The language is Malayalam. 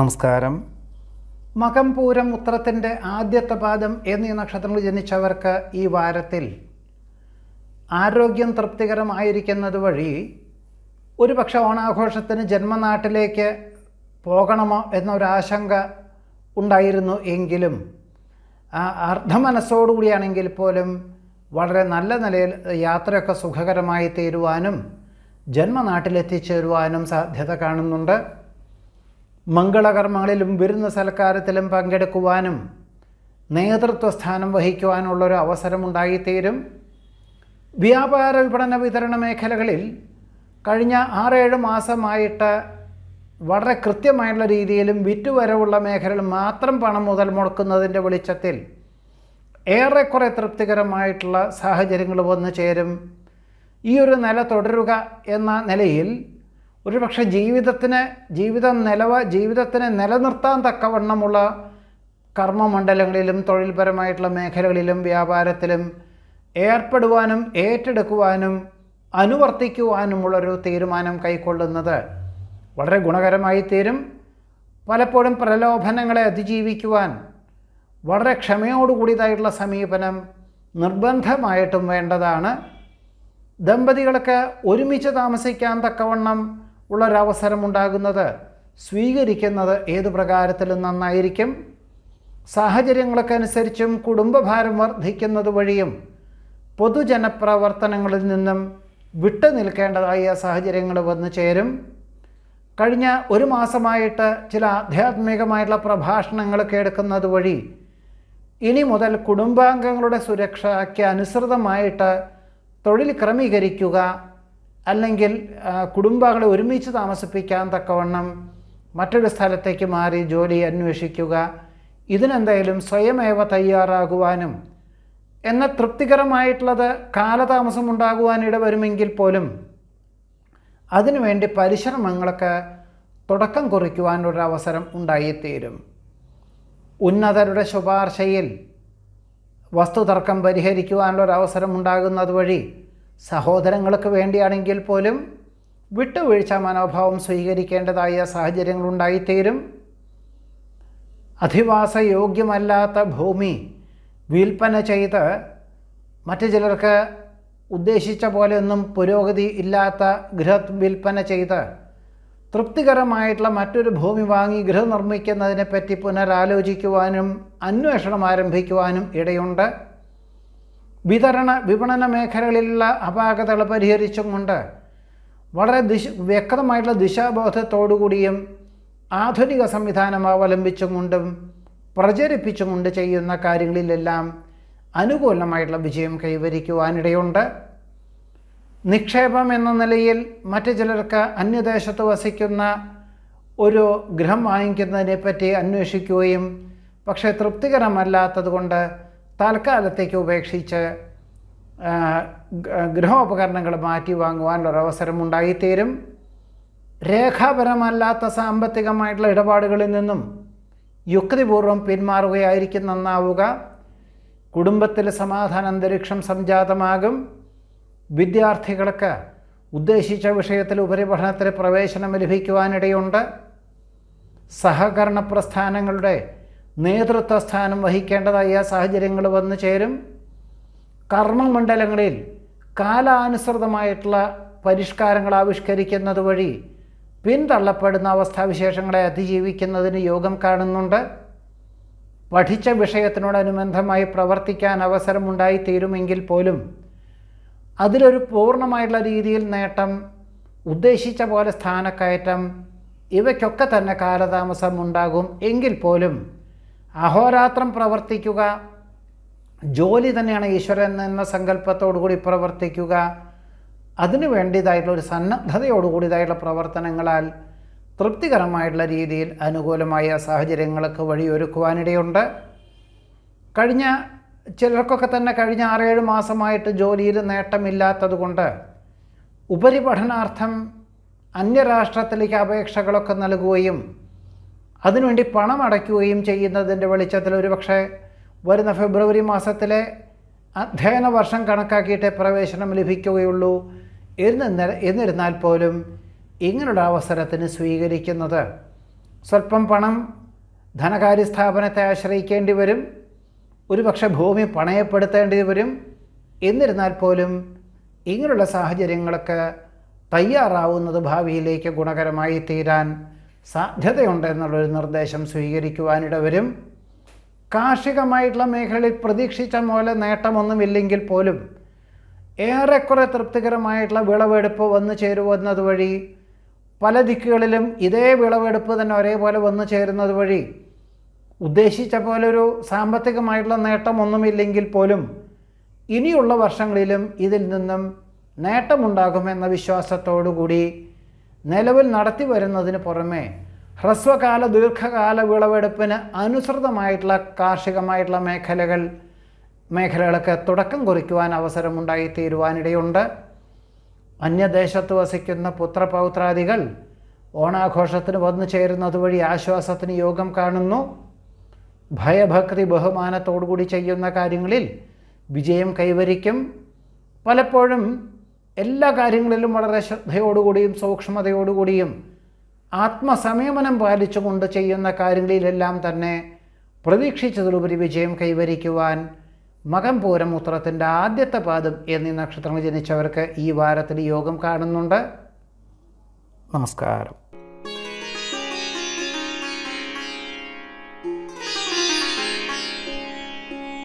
നമസ്കാരം മകം പൂരം ഉത്തരത്തിൻ്റെ ആദ്യത്തെ പാദം എന്നീ നക്ഷത്രങ്ങൾ ജനിച്ചവർക്ക് ഈ വാരത്തിൽ ആരോഗ്യം തൃപ്തികരമായിരിക്കുന്നത് വഴി ഒരുപക്ഷെ ഓണാഘോഷത്തിന് ജന്മനാട്ടിലേക്ക് പോകണമോ എന്നൊരാശങ്ക ഉണ്ടായിരുന്നു എങ്കിലും അർദ്ധമനസ്സോടുകൂടിയാണെങ്കിൽ പോലും വളരെ നല്ല നിലയിൽ യാത്രയൊക്കെ സുഖകരമായി തീരുവാനും ജന്മനാട്ടിലെത്തിച്ചേരുവാനും സാധ്യത കാണുന്നുണ്ട് മംഗളകർമ്മങ്ങളിലും വിരുന്ന സൽക്കാരത്തിലും പങ്കെടുക്കുവാനും നേതൃത്വ സ്ഥാനം വഹിക്കുവാനുള്ളൊരു അവസരമുണ്ടായിത്തീരും വ്യാപാര വിപണന വിതരണ മേഖലകളിൽ കഴിഞ്ഞ ആറേഴ് മാസമായിട്ട് വളരെ കൃത്യമായുള്ള രീതിയിലും വിറ്റുവരവുള്ള മേഖലകളിൽ മാത്രം പണം മുതൽ മുടക്കുന്നതിൻ്റെ വെളിച്ചത്തിൽ ഏറെക്കുറെ തൃപ്തികരമായിട്ടുള്ള സാഹചര്യങ്ങൾ വന്നു ചേരും ഈ ഒരു നില തുടരുക എന്ന നിലയിൽ ഒരുപക്ഷെ ജീവിതത്തിന് ജീവിതം നിലവ ജീവിതത്തിന് നിലനിർത്താൻ തക്കവണ്ണമുള്ള കർമ്മമണ്ഡലങ്ങളിലും തൊഴിൽപരമായിട്ടുള്ള മേഖലകളിലും വ്യാപാരത്തിലും ഏർപ്പെടുവാനും ഏറ്റെടുക്കുവാനും അനുവർത്തിക്കുവാനുമുള്ളൊരു തീരുമാനം കൈക്കൊള്ളുന്നത് വളരെ ഗുണകരമായി തീരും പലപ്പോഴും പ്രലോഭനങ്ങളെ അതിജീവിക്കുവാൻ വളരെ ക്ഷമയോടുകൂടിയതായിട്ടുള്ള സമീപനം നിർബന്ധമായിട്ടും വേണ്ടതാണ് ദമ്പതികൾക്ക് ഒരുമിച്ച് താമസിക്കാൻ തക്കവണ്ണം ഉള്ളൊരവസരമുണ്ടാകുന്നത് സ്വീകരിക്കുന്നത് ഏത് പ്രകാരത്തിലും നന്നായിരിക്കും അനുസരിച്ചും കുടുംബഭാരം വർദ്ധിക്കുന്നത് വഴിയും പൊതുജനപ്രവർത്തനങ്ങളിൽ നിന്നും വിട്ടു നിൽക്കേണ്ടതായ സാഹചര്യങ്ങൾ വന്നു ചേരും കഴിഞ്ഞ ഒരു മാസമായിട്ട് ചില ആധ്യാത്മികമായിട്ടുള്ള പ്രഭാഷണങ്ങൾ കേൾക്കുന്നത് വഴി ഇനി മുതൽ കുടുംബാംഗങ്ങളുടെ സുരക്ഷയ്ക്ക് അനുസൃതമായിട്ട് തൊഴിൽ ക്രമീകരിക്കുക അല്ലെങ്കിൽ കുടുംബങ്ങളെ ഒരുമിച്ച് താമസിപ്പിക്കാൻ തക്കവണ്ണം മറ്റൊരു സ്ഥലത്തേക്ക് മാറി ജോലി അന്വേഷിക്കുക ഇതിനെന്തായാലും സ്വയമേവ തയ്യാറാകുവാനും എന്ന തൃപ്തികരമായിട്ടുള്ളത് കാലതാമസം ഉണ്ടാകുവാനിട വരുമെങ്കിൽ പോലും അതിനുവേണ്ടി പരിശ്രമങ്ങളൊക്കെ തുടക്കം കുറിക്കുവാനൊരവസരം ഉണ്ടായിത്തീരും ഉന്നതരുടെ ശുപാർശയിൽ വസ്തുതർക്കം പരിഹരിക്കുവാനുള്ളൊരവസരം ഉണ്ടാകുന്നത് വഴി സഹോദരങ്ങൾക്ക് വേണ്ടിയാണെങ്കിൽ പോലും വിട്ടുവീഴ്ച മനോഭാവം സ്വീകരിക്കേണ്ടതായ സാഹചര്യങ്ങളുണ്ടായിത്തീരും അധിവാസ യോഗ്യമല്ലാത്ത ഭൂമി വിൽപ്പന ചെയ്ത് മറ്റു ചിലർക്ക് ഉദ്ദേശിച്ച പോലെയൊന്നും പുരോഗതി ഇല്ലാത്ത ഗൃഹ വിൽപ്പന ചെയ്ത് തൃപ്തികരമായിട്ടുള്ള മറ്റൊരു ഭൂമി വാങ്ങി ഗൃഹം നിർമ്മിക്കുന്നതിനെപ്പറ്റി പുനരാലോചിക്കുവാനും അന്വേഷണം ആരംഭിക്കുവാനും ഇടയുണ്ട് വിതരണ വിപണന മേഖലകളിലുള്ള അപാകതകൾ പരിഹരിച്ചും കൊണ്ട് വളരെ ദിശ വ്യക്തമായിട്ടുള്ള ദിശാബോധത്തോടുകൂടിയും ആധുനിക സംവിധാനം അവലംബിച്ചും കൊണ്ടും പ്രചരിപ്പിച്ചും കൊണ്ട് ചെയ്യുന്ന കാര്യങ്ങളിലെല്ലാം അനുകൂലമായിട്ടുള്ള വിജയം കൈവരിക്കുവാനിടയുണ്ട് നിക്ഷേപം എന്ന നിലയിൽ മറ്റു ചിലർക്ക് അന്യദേശത്ത് വസിക്കുന്ന ഒരു ഗൃഹം പറ്റി അന്വേഷിക്കുകയും പക്ഷേ തൃപ്തികരമല്ലാത്തതുകൊണ്ട് താൽക്കാലത്തേക്ക് ഉപേക്ഷിച്ച് ഗൃഹോപകരണങ്ങൾ മാറ്റി ഉണ്ടായിത്തീരും രേഖാപരമല്ലാത്ത സാമ്പത്തികമായിട്ടുള്ള ഇടപാടുകളിൽ നിന്നും യുക്തിപൂർവ്വം പിന്മാറുകയായിരിക്കും നന്നാവുക കുടുംബത്തിൽ സമാധാന അന്തരീക്ഷം സംജാതമാകും വിദ്യാർത്ഥികൾക്ക് ഉദ്ദേശിച്ച വിഷയത്തിൽ ഉപരിപഠനത്തിൽ പ്രവേശനം ലഭിക്കുവാനിടയുണ്ട് സഹകരണ പ്രസ്ഥാനങ്ങളുടെ നേതൃത്വ സ്ഥാനം വഹിക്കേണ്ടതായ സാഹചര്യങ്ങൾ വന്നു ചേരും കർമ്മമണ്ഡലങ്ങളിൽ കാലാനുസൃതമായിട്ടുള്ള പരിഷ്കാരങ്ങൾ ആവിഷ്കരിക്കുന്നത് വഴി പിന്തള്ളപ്പെടുന്ന അവസ്ഥാവിശേഷങ്ങളെ അതിജീവിക്കുന്നതിന് യോഗം കാണുന്നുണ്ട് പഠിച്ച വിഷയത്തിനോടനുബന്ധമായി പ്രവർത്തിക്കാൻ അവസരമുണ്ടായിത്തീരുമെങ്കിൽ പോലും അതിലൊരു പൂർണ്ണമായിട്ടുള്ള രീതിയിൽ നേട്ടം ഉദ്ദേശിച്ച പോലെ സ്ഥാനക്കയറ്റം ഇവയ്ക്കൊക്കെ തന്നെ കാലതാമസം ഉണ്ടാകും എങ്കിൽ പോലും അഹോരാത്രം പ്രവർത്തിക്കുക ജോലി തന്നെയാണ് ഈശ്വരൻ എന്ന സങ്കല്പത്തോടുകൂടി പ്രവർത്തിക്കുക അതിനു വേണ്ടിയതായിട്ടുള്ള ഒരു സന്നദ്ധതയോടുകൂടിയതായിട്ടുള്ള പ്രവർത്തനങ്ങളാൽ തൃപ്തികരമായിട്ടുള്ള രീതിയിൽ അനുകൂലമായ സാഹചര്യങ്ങൾക്ക് വഴിയൊരുക്കുവാനിടയുണ്ട് കഴിഞ്ഞ ചിലർക്കൊക്കെ തന്നെ കഴിഞ്ഞ ആറേഴ് മാസമായിട്ട് ജോലിയിൽ നേട്ടമില്ലാത്തതുകൊണ്ട് ഉപരിപഠനാർത്ഥം അന്യരാഷ്ട്രത്തിലേക്ക് അപേക്ഷകളൊക്കെ നൽകുകയും അതിനുവേണ്ടി പണം അടയ്ക്കുകയും ചെയ്യുന്നതിൻ്റെ വെളിച്ചത്തിൽ പക്ഷേ വരുന്ന ഫെബ്രുവരി മാസത്തിലെ അധ്യയന വർഷം കണക്കാക്കിയിട്ടേ പ്രവേശനം ലഭിക്കുകയുള്ളൂ എന്ന് എന്നിരുന്നാൽ പോലും ഇങ്ങനൊരു അവസരത്തിന് സ്വീകരിക്കുന്നത് സ്വല്പം പണം ധനകാര്യ സ്ഥാപനത്തെ ആശ്രയിക്കേണ്ടി വരും ഒരുപക്ഷെ ഭൂമി പണയപ്പെടുത്തേണ്ടി വരും എന്നിരുന്നാൽ പോലും ഇങ്ങനെയുള്ള സാഹചര്യങ്ങളൊക്കെ തയ്യാറാവുന്നത് ഭാവിയിലേക്ക് ഗുണകരമായി തീരാൻ സാധ്യതയുണ്ടെന്നുള്ളൊരു നിർദ്ദേശം സ്വീകരിക്കുവാനിട വരും കാർഷികമായിട്ടുള്ള മേഖലയിൽ പ്രതീക്ഷിച്ച പോലെ നേട്ടമൊന്നുമില്ലെങ്കിൽ പോലും ഏറെക്കുറെ തൃപ്തികരമായിട്ടുള്ള വിളവെടുപ്പ് വന്നു ചേരുവന്നത് വഴി പല ദിക്കുകളിലും ഇതേ വിളവെടുപ്പ് തന്നെ ഒരേപോലെ വന്നു ചേരുന്നത് വഴി ഉദ്ദേശിച്ച പോലെ ഒരു സാമ്പത്തികമായിട്ടുള്ള നേട്ടമൊന്നുമില്ലെങ്കിൽ പോലും ഇനിയുള്ള വർഷങ്ങളിലും ഇതിൽ നിന്നും നേട്ടമുണ്ടാകുമെന്ന വിശ്വാസത്തോടുകൂടി നിലവിൽ നടത്തി വരുന്നതിന് പുറമെ ഹ്രസ്വകാല ദീർഘകാല വിളവെടുപ്പിന് അനുസൃതമായിട്ടുള്ള കാർഷികമായിട്ടുള്ള മേഖലകൾ മേഖലകളൊക്കെ തുടക്കം കുറിക്കുവാൻ തീരുവാനിടയുണ്ട് അന്യദേശത്ത് വസിക്കുന്ന പുത്രപൗത്രാദികൾ ഓണാഘോഷത്തിന് വന്നു ചേരുന്നത് വഴി ആശ്വാസത്തിന് യോഗം കാണുന്നു ഭയഭക്തി ബഹുമാനത്തോടുകൂടി ചെയ്യുന്ന കാര്യങ്ങളിൽ വിജയം കൈവരിക്കും പലപ്പോഴും എല്ലാ കാര്യങ്ങളിലും വളരെ ശ്രദ്ധയോടുകൂടിയും സൂക്ഷ്മതയോടുകൂടിയും ആത്മസംയമനം പാലിച്ചുകൊണ്ട് ചെയ്യുന്ന കാര്യങ്ങളിലെല്ലാം തന്നെ പ്രതീക്ഷിച്ചതിലുപരി വിജയം കൈവരിക്കുവാൻ മകം പൂരമൂത്രത്തിൻ്റെ ആദ്യത്തെ പാദം എന്നീ നക്ഷത്രങ്ങൾ ജനിച്ചവർക്ക് ഈ വാരത്തിൽ യോഗം കാണുന്നുണ്ട് നമസ്കാരം